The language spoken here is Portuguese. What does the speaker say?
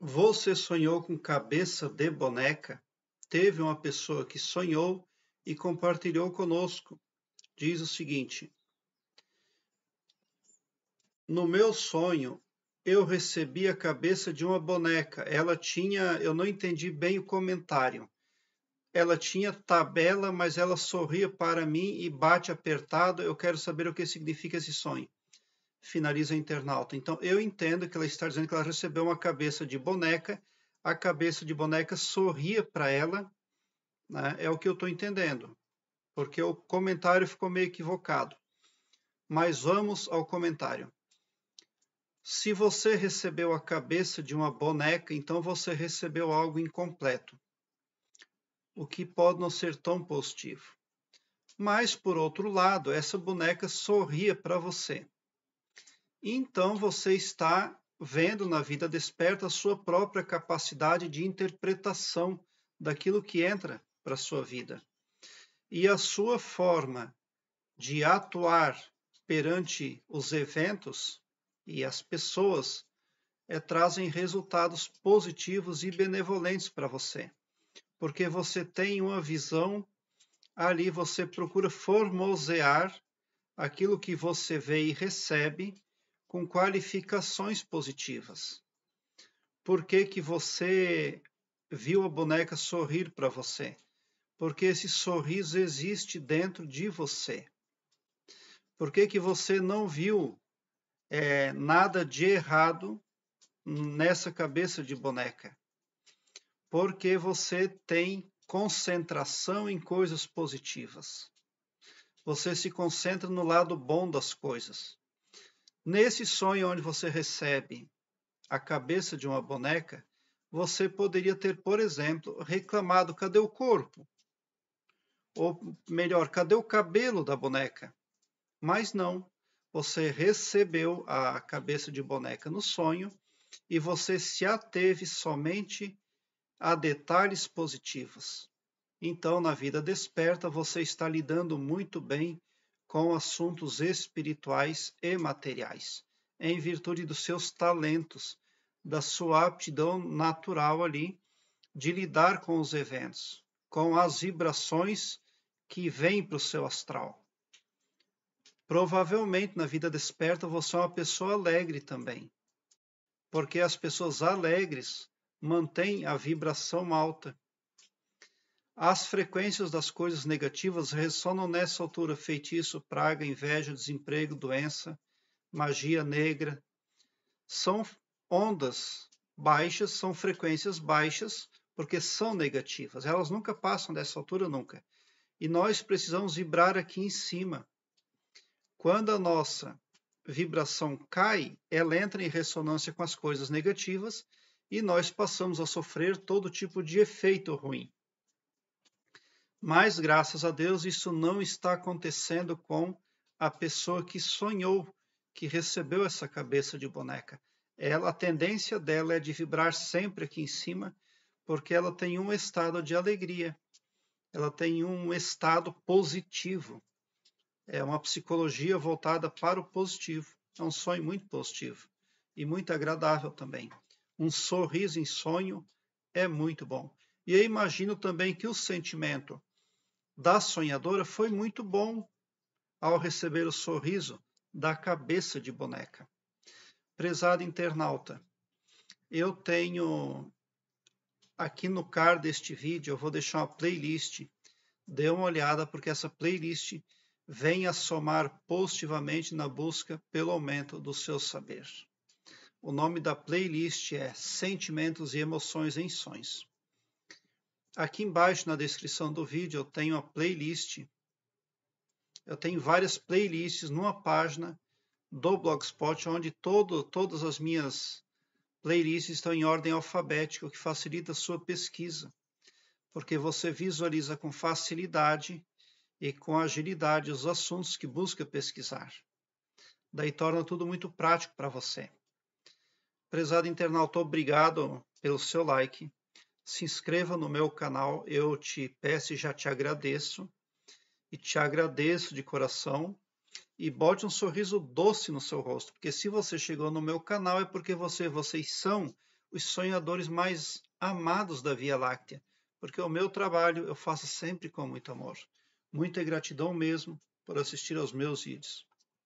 Você sonhou com cabeça de boneca? Teve uma pessoa que sonhou e compartilhou conosco. Diz o seguinte: No meu sonho, eu recebi a cabeça de uma boneca. Ela tinha, eu não entendi bem o comentário. Ela tinha tabela, mas ela sorria para mim e bate apertado. Eu quero saber o que significa esse sonho finaliza internauta. Então, eu entendo que ela está dizendo que ela recebeu uma cabeça de boneca, a cabeça de boneca sorria para ela, né? é o que eu estou entendendo, porque o comentário ficou meio equivocado. Mas vamos ao comentário. Se você recebeu a cabeça de uma boneca, então você recebeu algo incompleto, o que pode não ser tão positivo. Mas, por outro lado, essa boneca sorria para você então você está vendo na vida desperta a sua própria capacidade de interpretação daquilo que entra para a sua vida. E a sua forma de atuar perante os eventos e as pessoas é, trazem resultados positivos e benevolentes para você, porque você tem uma visão, ali você procura formosear aquilo que você vê e recebe com qualificações positivas. Por que, que você viu a boneca sorrir para você? Porque esse sorriso existe dentro de você. Por que, que você não viu é, nada de errado nessa cabeça de boneca? Porque você tem concentração em coisas positivas. Você se concentra no lado bom das coisas. Nesse sonho onde você recebe a cabeça de uma boneca, você poderia ter, por exemplo, reclamado: cadê o corpo? Ou melhor, cadê o cabelo da boneca? Mas não, você recebeu a cabeça de boneca no sonho e você se ateve somente a detalhes positivos. Então, na vida desperta, você está lidando muito bem com assuntos espirituais e materiais, em virtude dos seus talentos, da sua aptidão natural ali de lidar com os eventos, com as vibrações que vêm para o seu astral. Provavelmente na vida desperta você é uma pessoa alegre também, porque as pessoas alegres mantêm a vibração alta as frequências das coisas negativas ressonam nessa altura: feitiço, praga, inveja, desemprego, doença, magia negra. São ondas baixas, são frequências baixas, porque são negativas. Elas nunca passam dessa altura, nunca. E nós precisamos vibrar aqui em cima. Quando a nossa vibração cai, ela entra em ressonância com as coisas negativas e nós passamos a sofrer todo tipo de efeito ruim. Mas, graças a Deus, isso não está acontecendo com a pessoa que sonhou, que recebeu essa cabeça de boneca. Ela, a tendência dela é de vibrar sempre aqui em cima, porque ela tem um estado de alegria, ela tem um estado positivo. É uma psicologia voltada para o positivo. É um sonho muito positivo e muito agradável também. Um sorriso em sonho é muito bom. E eu imagino também que o sentimento da sonhadora foi muito bom ao receber o sorriso da cabeça de boneca. Prezado internauta, eu tenho aqui no card deste vídeo, eu vou deixar uma playlist. Dê uma olhada, porque essa playlist vem a somar positivamente na busca pelo aumento do seu saber. O nome da playlist é Sentimentos e Emoções em Sonhos. Aqui embaixo na descrição do vídeo eu tenho a playlist. Eu tenho várias playlists numa página do Blogspot, onde todo, todas as minhas playlists estão em ordem alfabética, o que facilita a sua pesquisa, porque você visualiza com facilidade e com agilidade os assuntos que busca pesquisar. Daí torna tudo muito prático para você. Prezado internauta, obrigado pelo seu like se inscreva no meu canal. Eu te peço e já te agradeço. E te agradeço de coração. E bote um sorriso doce no seu rosto, porque se você chegou no meu canal é porque você, vocês são os sonhadores mais amados da Via Láctea, porque o meu trabalho eu faço sempre com muito amor. Muita gratidão mesmo por assistir aos meus vídeos.